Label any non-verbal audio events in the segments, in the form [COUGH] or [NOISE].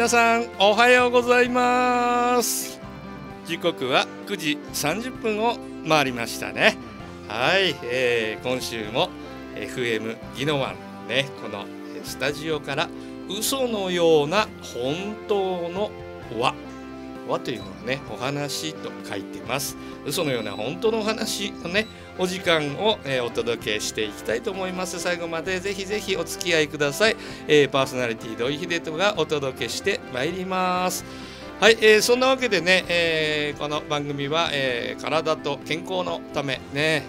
皆さんおはようございます時刻は9時30分を回りましたねはい、えー、今週も FM ギノワンねこのスタジオから嘘のような本当の輪和というのはねお話と書いてます嘘のような本当のお話のねお時間を、えー、お届けしていきたいと思います最後までぜひぜひお付き合いください、えー、パーソナリティ土井秀人がお届けしてまいりますはい、えー、そんなわけでね、えー、この番組は、えー、体と健康のためね、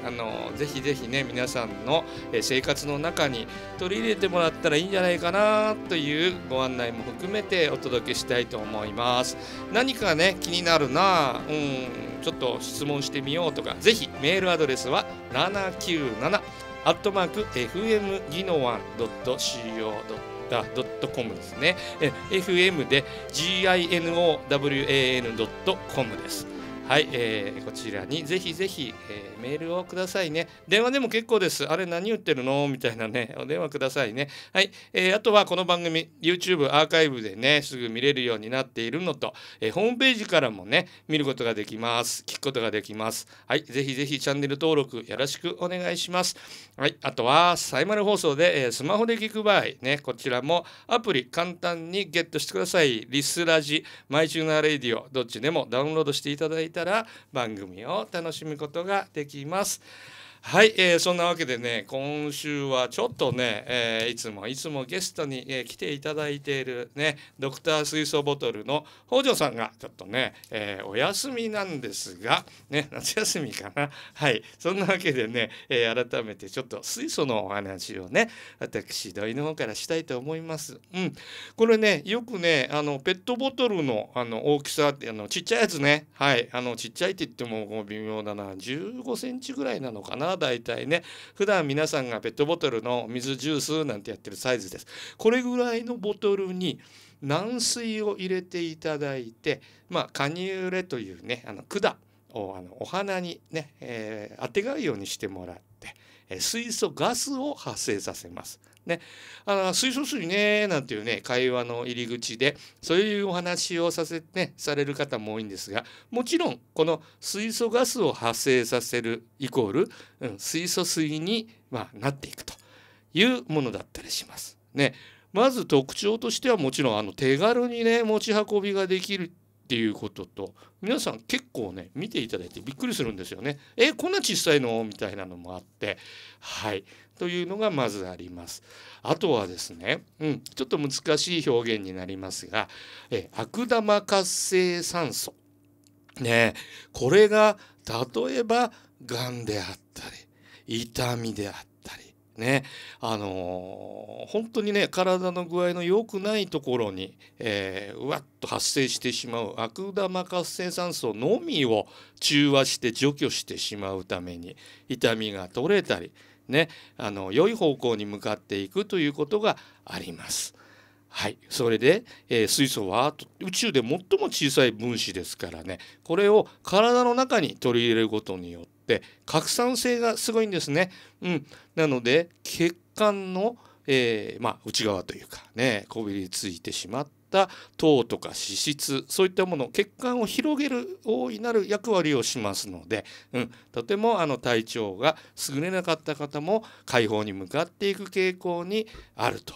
うん、あのぜひぜひね皆さんの、え生活の中に取り入れてもらったらいいんじゃないかなというご案内も含めてお届けしたいと思います何かね気になるなうんちょっと質問してみようとかぜひメールアドレスは797アットマーク FM ギノワン .co.jp タットコムですね。え、FM で g i n o w a n ドットコムです。はい、えー、こちらにぜひぜひ、えーメールをくださいね電話でも結構ですあれ何言ってるのみたいなねお電話くださいねはい、えー、あとはこの番組 YouTube アーカイブでねすぐ見れるようになっているのと、えー、ホームページからもね見ることができます聞くことができますはいぜひぜひチャンネル登録よろしくお願いしますはいあとはサイマル放送で、えー、スマホで聞く場合ねこちらもアプリ簡単にゲットしてくださいリスラジマイチューナーレディオどっちでもダウンロードしていただいたら番組を楽しむことができきます。はい、えー、そんなわけでね今週はちょっとね、えー、いつもいつもゲストに、えー、来ていただいているねドクター水素ボトルの北条さんがちょっとね、えー、お休みなんですがね夏休みかなはいそんなわけでね、えー、改めてちょっと水素のお話をね私土井の方からしたいと思います。うん、これねよくねあのペットボトルのあの大きさってあのちっちゃいやつねはいあのちっちゃいって言ってももう微妙だな15センチぐらいなのかなはだいたいね普段皆さんがペットボトルの水ジュースなんてやってるサイズですこれぐらいのボトルに軟水を入れていただいてまあカニューレというねあの管をあのお花にね、えー、あてがうようにしてもらって水素ガスを発生させますね、あの水素水ねなんていうね会話の入り口でそういうお話をさせ、ね、される方も多いんですがもちろんこの水素ガスを発生させるイコール、うん、水素水に、まあ、なっていくというものだったりします。ね、まず特徴としてはもちろんあの手軽にね持ち運びができるっていうことと皆さん結構ね見ていただいてびっくりするんですよね。えこんな小さいのみたいなのもあってはいというのがまずあります。あとはですね、うん、ちょっと難しい表現になりますがえ悪玉活性酸素ねこれが例えばがんであったり痛みであったりねあのー、本当にね体の具合の良くないところに、えー、うわっと発生してしまう悪玉活性酸素のみを中和して除去してしまうために痛みが取れたりねあの良い方向に向かっていくということがあります。はい、それで、えー、水素は宇宙で最も小さい分子ですからねこれを体の中に取り入れることによっって拡散性がすごいんですね。うん、なので血管の、えー、まあ、内側というかねこびりついてしまった糖とか脂質そういったもの血管を広げる大いなる役割をしますので、うん、とてもあの体調が優れなかった方も解放に向かっていく傾向にあると。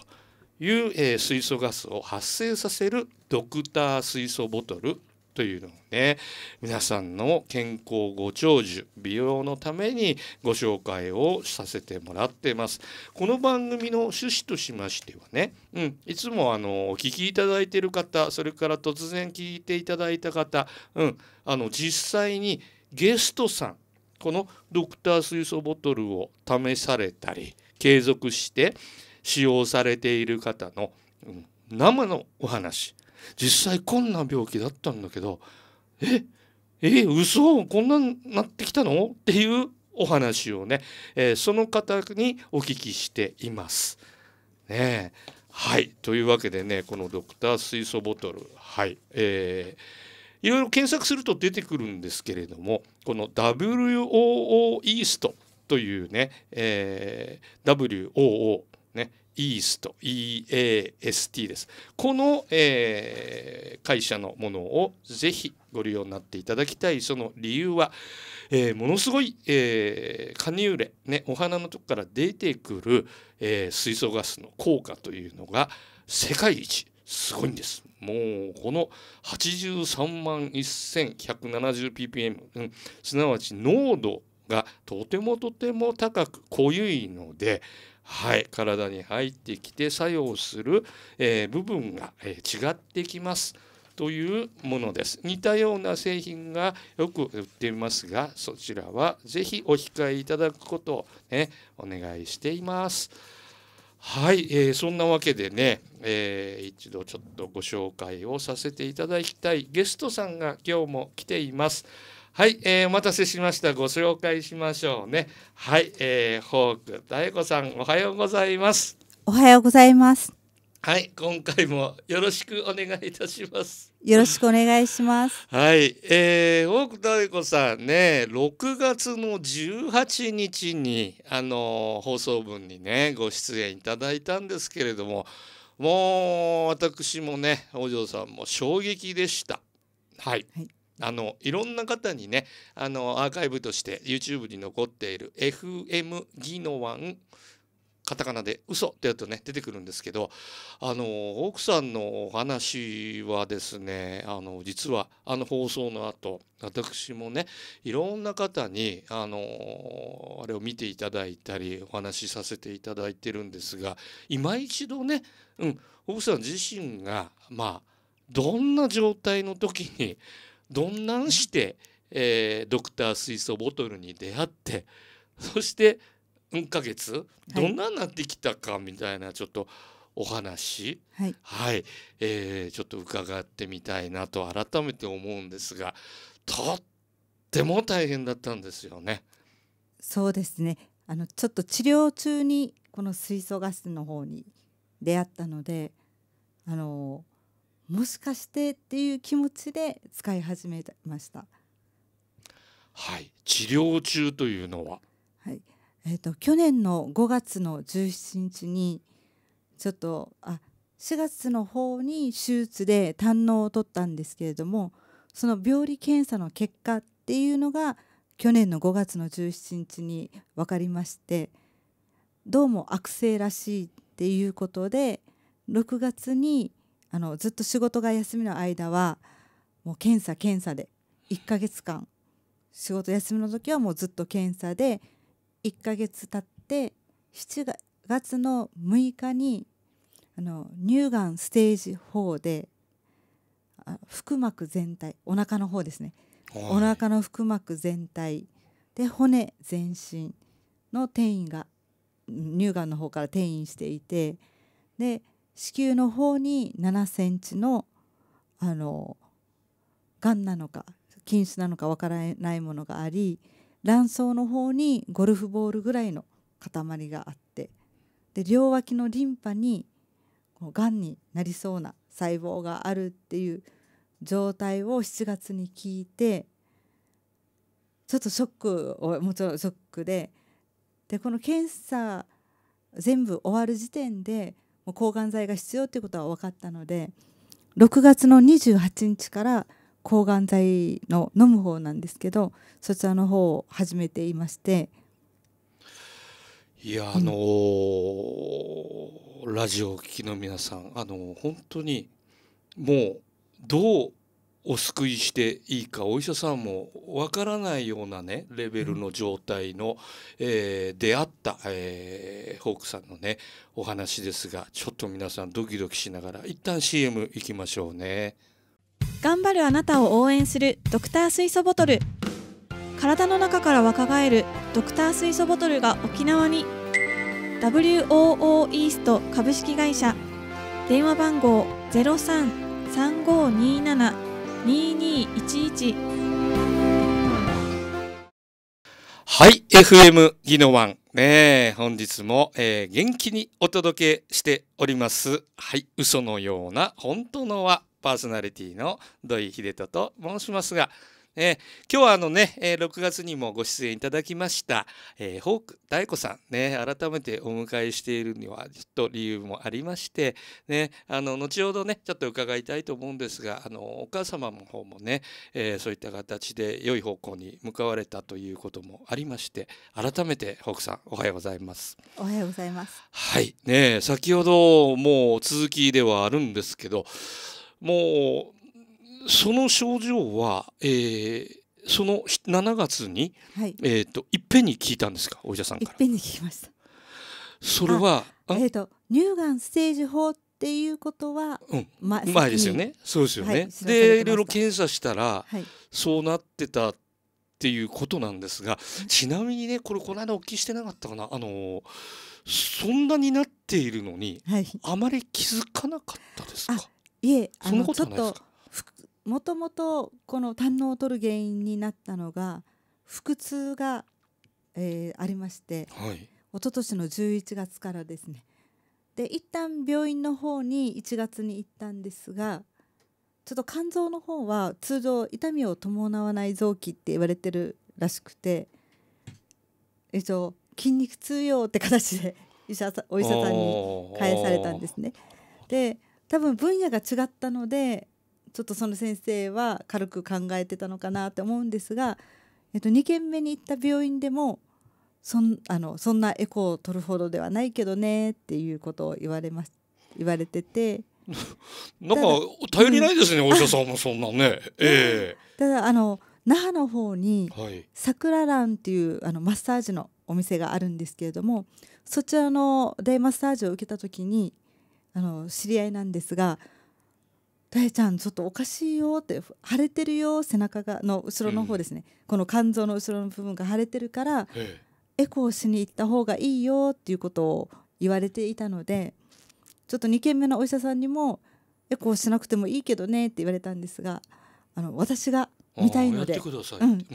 いう、えー、水素ガスを発生させるドクター水素ボトルというのをね皆さんの健康ご長寿美容のためにご紹介をさせてもらってますこの番組の趣旨としましてはね、うん、いつもあのお聞きいただいている方それから突然聞いていただいた方、うん、あの実際にゲストさんこのドクター水素ボトルを試されたり継続して使用されている方の、うん、生のお話実際こんな病気だったんだけどええ嘘こんなになってきたのっていうお話をね、えー、その方にお聞きしています。ねはいというわけでねこの「ドクター水素ボトル」はいえー、いろいろ検索すると出てくるんですけれどもこの WOO イーストというね、えー、WOO ね、イースト EAST ですこの、えー、会社のものをぜひご利用になっていただきたいその理由は、えー、ものすごい、えー、カニューレ、ね、お花のとこから出てくる、え水素ガスの効果というのが世界一すごいんですもうこの83万 1170ppm、うん、すなわち濃度がとてもとても高く濃ゆいのではい、体に入ってきて作用する、えー、部分が、えー、違ってきますというものです似たような製品がよく売っていますがそちらは是非お控えいただくことを、ね、お願いしています。はい、えー、そんなわけでね、えー、一度ちょっとご紹介をさせていただきたいゲストさんが今日も来ています。はい、えー、お待たせしました。ご紹介しましょうね。はい、えー、ホーク大子さん、おはようございます。おはようございます。はい、今回もよろしくお願いいたします。よろしくお願いします。[LAUGHS] はい、えー、大久大子さんね、6月の18日にあの放送分にねご出演いただいたんですけれども、もう私もねお嬢さんも衝撃でした。はい、はい、あのいろんな方にねあのアーカイブとして YouTube に残っている FM ギノワンカタカナで「嘘ってやるとね出てくるんですけどあの奥さんのお話はですねあの実はあの放送の後私もねいろんな方にあのあれを見ていただいたりお話しさせていただいてるんですが今一度ね、うん、奥さん自身がまあどんな状態の時にどんなんして、えー、ドクター水素ボトルに出会ってそしてん、ヶ月どんなんなってきたかみたいなちょっとお話、はい、はい、えー、ちょっと伺ってみたいなと改めて思うんですがとっても大変だったんですよね。そうですねあのちょっと治療中にこの水素ガスの方に出会ったのであのーもしかしてっていう気持ちで使い始めました。はい、治療中というのは。はい、えっ、ー、と去年の5月の17日にちょっとあ4月の方に手術で胆のを取ったんですけれども、その病理検査の結果っていうのが去年の5月の17日に分かりまして、どうも悪性らしいっていうことで、6月にあのずっと仕事が休みの間はもう検査検査で1ヶ月間仕事休みの時はもうずっと検査で1ヶ月経って7月の6日にあの乳がんステージ4で腹膜全体お腹の方ですねお腹の腹膜全体で骨全身の転移が乳がんの方から転移していてで子宮の方に7センチのあのがんなのか菌糸なのかわからないものがあり卵巣の方にゴルフボールぐらいの塊があってで両脇のリンパにがんになりそうな細胞があるっていう状態を7月に聞いてちょっとショックをもちろんショックででこの検査全部終わる時点で抗がん剤が必要ということは分かったので6月の28日から抗がん剤の飲む方なんですけどそちらの方を始めていましていやあのーラジオを聴きの皆さんあのー、本当にもうどうお救いしていいかお医者さんもわからないようなねレベルの状態の、えー、出会った、えー、ホークさんのねお話ですがちょっと皆さんドキドキしながら一旦 CM いきましょうね頑張るあなたを応援するドクター水素ボトル体の中から若返るドクター水素ボトルが沖縄に WOO イースト株式会社電話番号033527 2211はい FM ギノワンね本日も、えー、元気にお届けしておりますはい嘘のような本当のはパーソナリティの土井秀人と申しますがえー、今日はあのね、え6月にもご出演いただきました、えー、ホーク大子さんね改めてお迎えしているにはちょっと理由もありましてねあの後ほどねちょっと伺いたいと思うんですがあのお母様の方もね、えー、そういった形で良い方向に向かわれたということもありまして改めてホークさんおはようございますおはようございますはいね先ほどもう続きではあるんですけどもうその症状は、えー、その7月に、はい、えっ、といっぺんに聞いたんですかお医者さんから。いっぺんに聞きました。それはえっ、ー、と乳がんステージ4っていうことは、うん、ま、前ですよね。そうですよね。はい、でいろいろ検査したら、はい、そうなってたっていうことなんですが、ちなみにねこれこの間お聞きしてなかったかなあのそんなになっているのに、はい、あまり気づかなかったですか。いえあのちともともとこの胆のを取る原因になったのが腹痛が、えー、ありまして、はい、一昨年の11月からですねで一旦病院の方に1月に行ったんですがちょっと肝臓の方は通常痛みを伴わない臓器って言われてるらしくて一応筋肉痛よって形で [LAUGHS] 医者お医者さんに返されたんですね。で多分分野が違ったのでちょっとその先生は軽く考えてたのかなと思うんですが、えっと、2軒目に行った病院でもそんあのそんなエコーを取るほどではないけどねっていうことを言われます言われてて。[LAUGHS] なんか頼りないですね、うん、お医者さんもそんなね。えー、[LAUGHS] ただあの那覇の方に、はい、桜蘭っていうあのマッサージのお店があるんですけれどもそちらのデイマッサージを受けた時にあの知り合いなんですが大ちゃんちょっとおかしいよって腫れてるよ背中がの後ろの方ですね、うん、この肝臓の後ろの部分が腫れてるから、エコーしに行った方がいいよっていうことを言われていたのでちょっと2軒目のお医者さんにもエコーしなくてもいいけどねって言われたんですがあの私が見たいので、うん、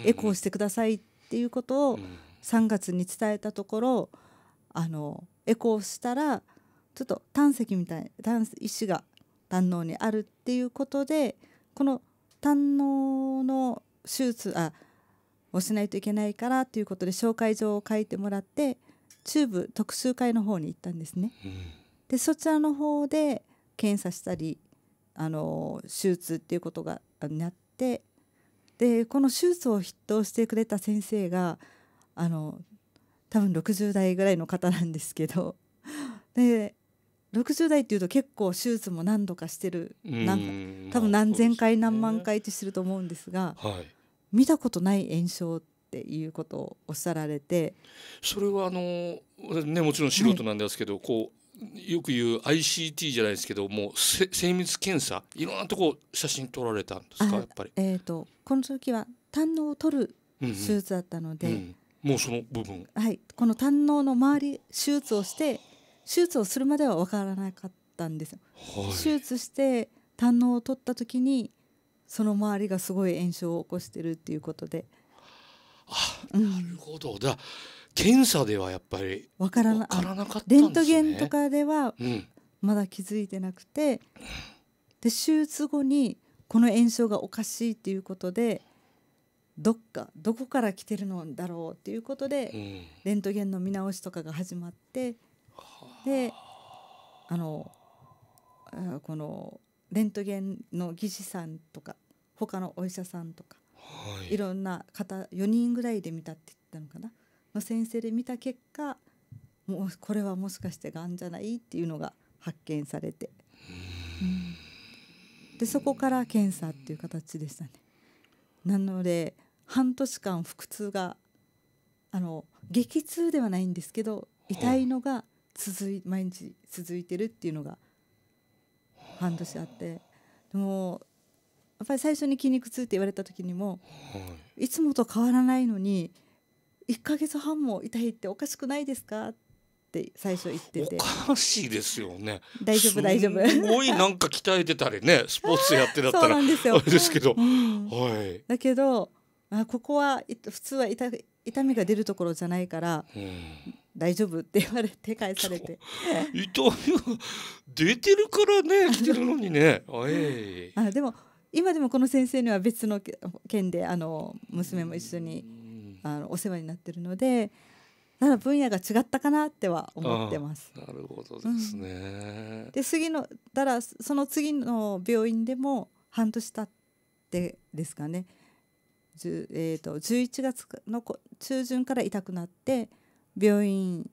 エコーしてくださいっていうことを3月に伝えたところあのエコーしたらちょっと胆石みたい胆石が胆のにあるっていうことでこの胆のの手術あをしないといけないからということで紹介状を書いてもらって中部特集会の方に行ったんですね。うん、でそちらの方で検査したりあの手術っていうことがなってでこの手術を筆頭してくれた先生があの多分60代ぐらいの方なんですけどで60代っていうと結構手術も何度かしてるなん多分何千回何万回ってしてると思うんですが、はい、見たことない炎症っていうことをおっしゃられてそれはあの、ね、もちろん素人なんですけど、はい、こうよく言う ICT じゃないですけどもう精密検査いろんなとこ写真撮られたんですかやっぱり、えーと、この時は胆のを取る手術だったので、うんうんうん、もうその部分はいこの胆のの周り手術をして手術をするまでは分からなかったんですよ、はい、手術して胆のを取った時にその周りがすごい炎症を起こしてるっていうことであなるほど、うん、だ検査ではやっぱり分からなからなかった、ね、レントゲンとかではまだ気づいてなくて、うん、で手術後にこの炎症がおかしいっていうことでどっかどこから来てるのだろうっていうことで、うん、レントゲンの見直しとかが始まって、はであのこのレントゲンの技師さんとか他のお医者さんとか、はい、いろんな方4人ぐらいで見たって言ったのかなの先生で見た結果もうこれはもしかしてがんじゃないっていうのが発見されて、うん、でそこから検査っていう形でしたね。なので半年間腹痛があの激痛ではないんですけど痛いのが続い毎日続いてるっていうのが半年あってでもやっぱり最初に筋肉痛って言われた時にも、い、つもと変わらないのに1か月半も痛いっておかしくないですかって最初言ってておかしいですよね大丈夫大丈夫すごいなんか鍛えてたりねスポーツやってだったらあれですけど、うん、はい、だけどあここは普通は痛痛みが出るところじゃないから、うん、大丈夫って言われて返されて痛藤出てるからね [LAUGHS] 来てるのにねあでも今でもこの先生には別の件であの娘も一緒にあのお世話になってるのでだら分野が違ったかなっては思ってます。なるほどですね。うん、で次のだらその次の病院でも半年経ってですかね。えっ、ー、と11月のこ中旬から痛くなって病院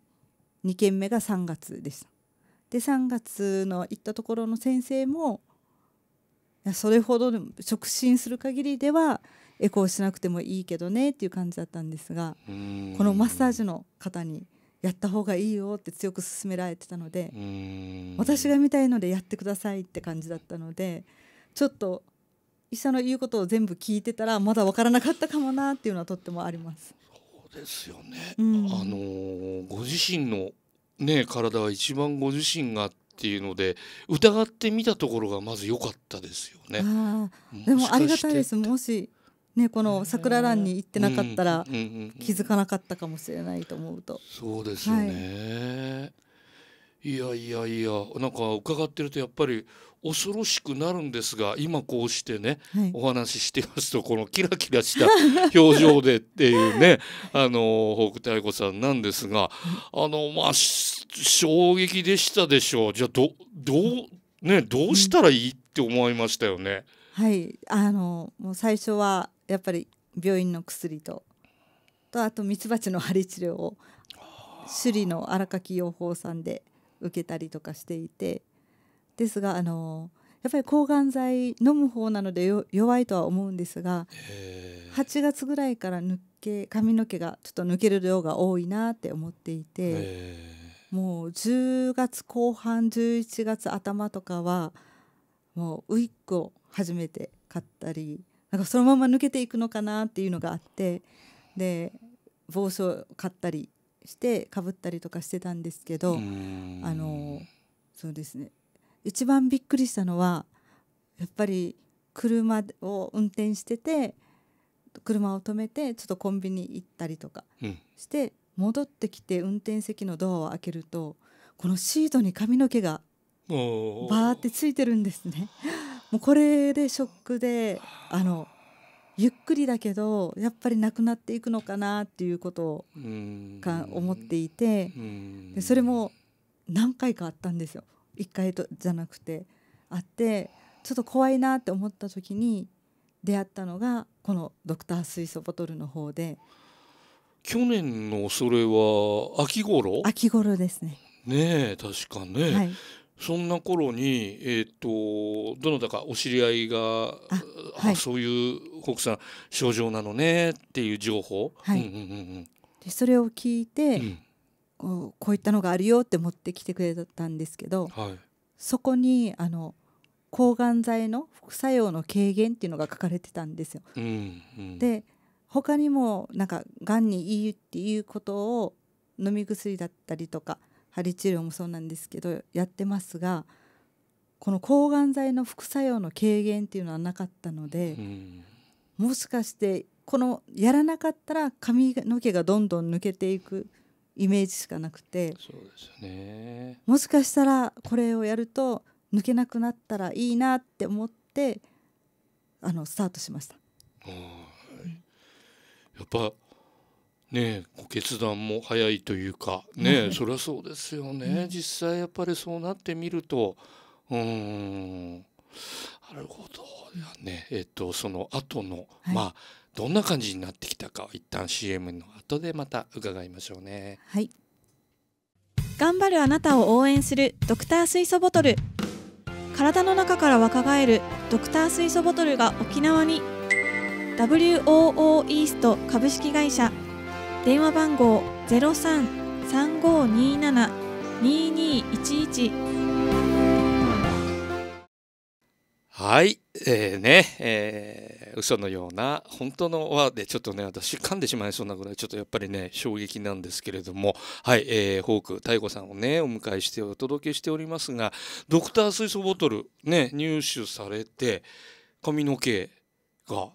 2軒目が3月でしたで3月の行ったところの先生もそれほど直進する限りではエコーしなくてもいいけどねっていう感じだったんですがこのマッサージの方にやった方がいいよって強く勧められてたので私が見たいのでやってくださいって感じだったのでちょっと医者の言うことを全部聞いてたらまだ分からなかったかもなっていうのはとってもあります。ですよね、うん、あのご自身の、ね、体は一番ご自身がっていうので疑ってみたところがまず良かったですよね。でもありがたいですもしね、この桜蘭に行ってなかったら気づかなかったかもしれないと思うと。そうですよね、はいいやいやいやなんか伺ってるとやっぱり恐ろしくなるんですが今こうしてね、はい、お話ししてますとこのキラキラした表情でっていうねあの北太子さんなんですがあのまあ衝撃でしたでしょうじゃあどどう,、ね、どうしたらいいって思いましたよね。はいあのもう最初はやっぱり病院の薬ととあとミツバチの針治療を首里の荒垣養蜂さんで受けたりとかしていてですがあのやっぱり抗がん剤飲む方なので弱いとは思うんですが8月ぐらいから抜け髪の毛がちょっと抜ける量が多いなって思っていてもう10月後半11月頭とかはもうウィッグを初めて買ったりなんかそのまま抜けていくのかなっていうのがあってで帽子を買ったりしてかぶったりとかしてたんですけどあのそうですね一番びっくりしたのはやっぱり車を運転してて車を止めてちょっとコンビニ行ったりとかして、戻ってきて運転席のドアを開けるとこのシートに髪の毛がバーってついてるんですね。もうこれでショックであのゆっくりだけどやっぱりなくなっていくのかなっていうことをか思っていてでそれも何回かあったんですよ1回とじゃなくてあってちょっと怖いなって思った時に出会ったのがこのドクター水素ボトルの方で去年のそれは秋頃秋頃ですねねえ確かね、はい、そんな頃に、えーと、どなたかお知り合いがはい、そういう国産症状なのねっていう情報、はいでそれを聞いて、うん、こうこういったのがあるよって持ってきてくれたんですけど、はい、そこにあの抗がん剤の副作用の軽減っていうのが書かれてたんですよ。うんうん、で他にもなんかがんにいいっていうことを飲み薬だったりとか針治療もそうなんですけどやってますがこの抗がん剤の副作用の軽減っていうのはなかったので、うん、もしかしてこのやらなかったら髪の毛がどんどん抜けていくイメージしかなくてそうですねもしかしたらこれをやると抜けなくなったらいいなって思ってあのスタートしました。やっぱね決断も早いというかね、そりゃそうですよね、うん、実際やっぱりそうなってみるとうんなるほどねえっとその後の、はい、まあどんな感じになってきたか一旦 CM の後でまた伺いましょうねはい頑張るあなたを応援するドクター水素ボトル体の中から若返るドクター水素ボトルが沖縄に WOO イースト株式会社電話番号0335272211はい、えー、ね、えー、嘘のような本当のはでちょっとね私噛んでしまいそうなぐらいちょっとやっぱりね衝撃なんですけれどもはい、えー、ホーク太鼓さんをねお迎えしてお届けしておりますがドクター水素ボトルね入手されて髪の毛が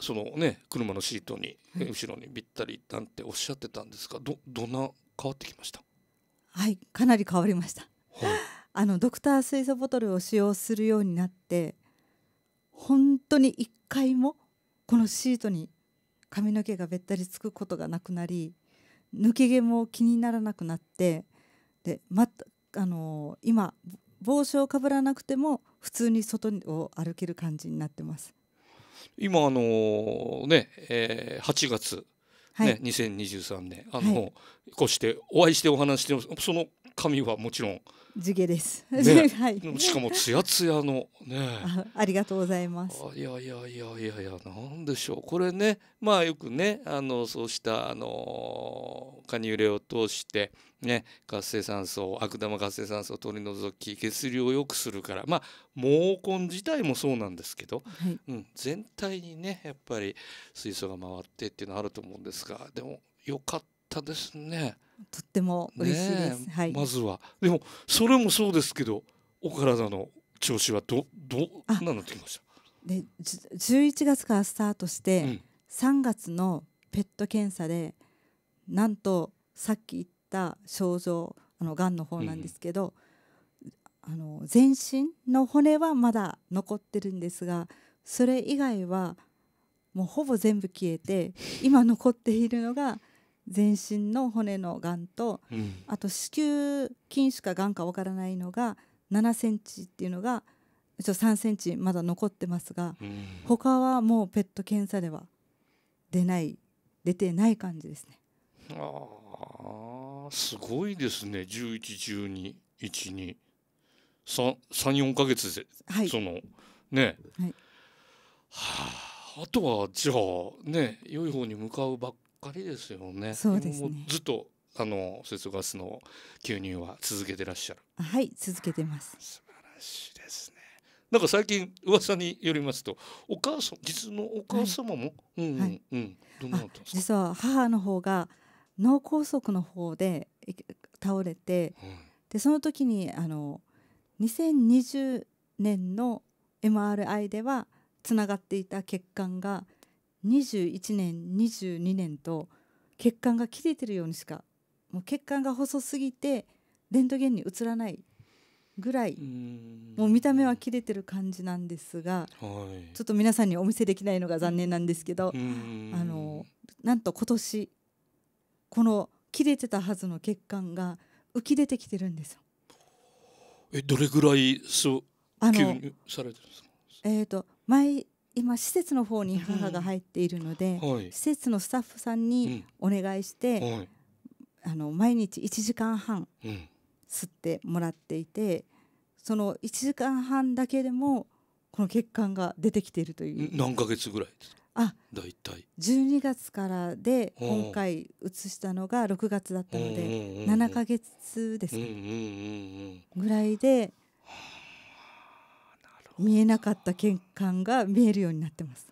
そのね車のシートに、後ろにぴったりなんておっしゃってたんですがどどんな変わってきましたはいかなり変わりました、はい、[LAUGHS] あのドクター水素ボトルを使用するようになって本当に1回もこのシートに髪の毛がべったりつくことがなくなり抜け毛も気にならなくなってで、ま、あのー、今帽子をかぶらなくても普通に外を歩ける感じになってます。今あのー、ね、えー、8月、はい、ね、2023年あの、はい、こうしてお会いしてお話してますその髪はもちろん地毛です、ね [LAUGHS] はい、しかもツヤツヤのねありがとうございますいやいやいやいやいやなんでしょうこれねまあよくねあのそうしたあのー加に揺れを通して、ね、活性酸素悪玉活性酸素を取り除き血流を良くするからまあ毛根自体もそうなんですけど、はい、うん、全体にねやっぱり水素が回ってっていうのはあると思うんですがでもよかったですね。とっても嬉しいです。ねはい、まずはでもそれもそうですけどお体の調子はどどなのってきましたで11月からスタートして、うん、3月のペット検査でなんとさっき言った症状あのがんの方なんですけど、うん、あの全身の骨はまだ残ってるんですがそれ以外はもうほぼ全部消えて今残っているのが全身の骨のがんと、うん、あと子宮筋しかがんかわからないのが7センチっていうのが3センチまだ残ってますが、うん、他はもうペット検査では出ない出てない感じですね。ああすごいですね11121234四か月で、はい、そのね、はい、はああとはじゃあね良い方に向かうばっかりですよね。そうです、ね、ずっとあの節ガスの吸入は続けてらっしゃる。はい続けてます。素晴らしいですね。なんか最近噂によりますとお母さん実のお母様も、うんうん、うん、どなったんですか。実は母の方が脳梗塞の方で倒れて、はい、でその時にあの2020年の MRI ではつながっていた血管が21年22年と血管が切れてるようにしかもう血管が細すぎてレントゲンに映らないぐらいもう見た目は切れてる感じなんですが、はい、ちょっと皆さんにお見せできないのが残念なんですけどあのなんと今年この切れてたはずの血管が浮き出てきてるんですよ。えどれぐらいそうあのえっ、ー、と前今施設の方に母が入っているので、うんはい、施設のスタッフさんにお願いして、うんはい、あの毎日1時間半吸ってもらっていて、その1時間半だけでもこの血管が出てきているという何ヶ月ぐらいですかあ大体12月からで今回移したのが6月だったので7か月ですかぐらいで見えなかった玄関が見えるようになってます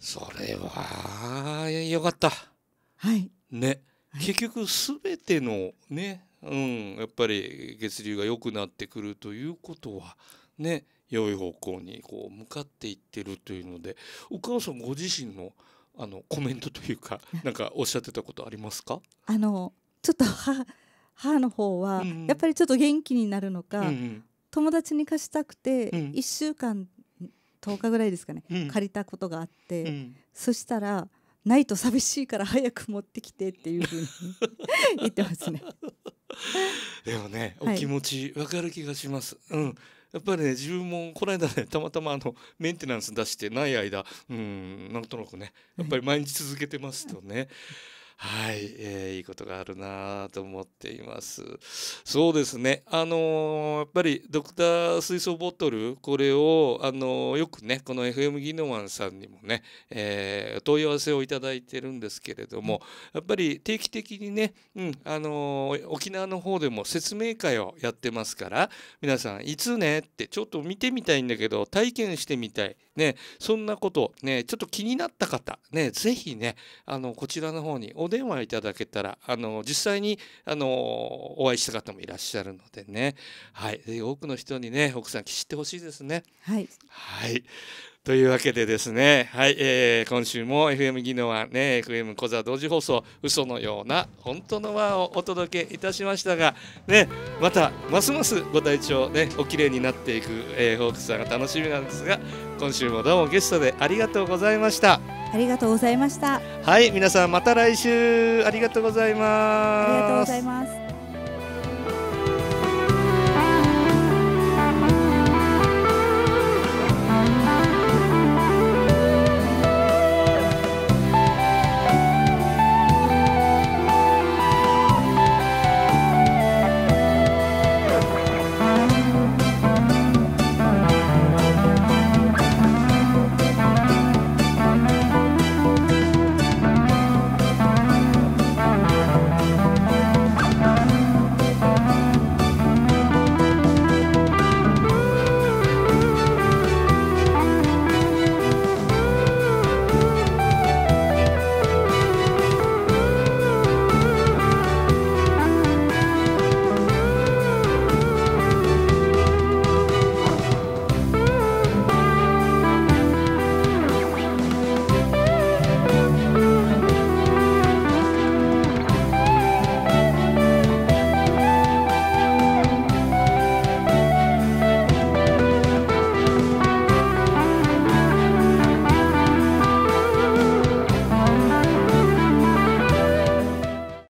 それはよかったはいね、はい、結局すべてのねうんやっぱり血流が良くなってくるということはね良い方向にこう向かっていってるというのでお母さんご自身のあのコメントというか [LAUGHS] なんかおっしゃってたことありますかあのちょっと母の方は、やっぱりちょっと元気になるのか、うんうん、友達に貸したくて、1週間10日ぐらいですかね、うん、借りたことがあって、うん、そしたらないと寂しいから早く持ってきてっていうふうに [LAUGHS] 言ってますねでもね、お気持ちわかる気がします。うん。やっぱりね、自分もこの間ね、たまたまあのメンテナンス出してない間、うん、なんとなくね、やっぱり毎日続けてますとね、はい、えー、いいことがあるなと思っています。そうですね、あのー、やっぱりドクター水槽ボトル、これを、あのー、よくね、この FM ギノワンさんにもね、えー、問い合わせをいただいてるんですけれども、やっぱり定期的にね、うん、あの沖縄の方でも説明会をやってますから、皆さん、いつねって、ちょっと見てみたいんだけど、体験してみたい。ね、そんなこと、ね、ちょっと気になった方、ね、ぜひね、あの、こちらの方にお電話いただけたら、あの、実際に、あの、お会いした方もいらっしゃるのでね、はい、多くの人にね、奥さん知ってほしいですね。はい。はい。というわけでですね、はい、えー、今週も FM 技能はね、FM 小座同時放送、嘘のような本当の輪をお届けいたしましたが、ね、またますますご体調ね、おれいになっていく、えー、ホークスさんが楽しみなんですが、今週もどうもゲストでありがとうございましたありがとうございましたはい皆さんまた来週ありがとうございますありがとうございます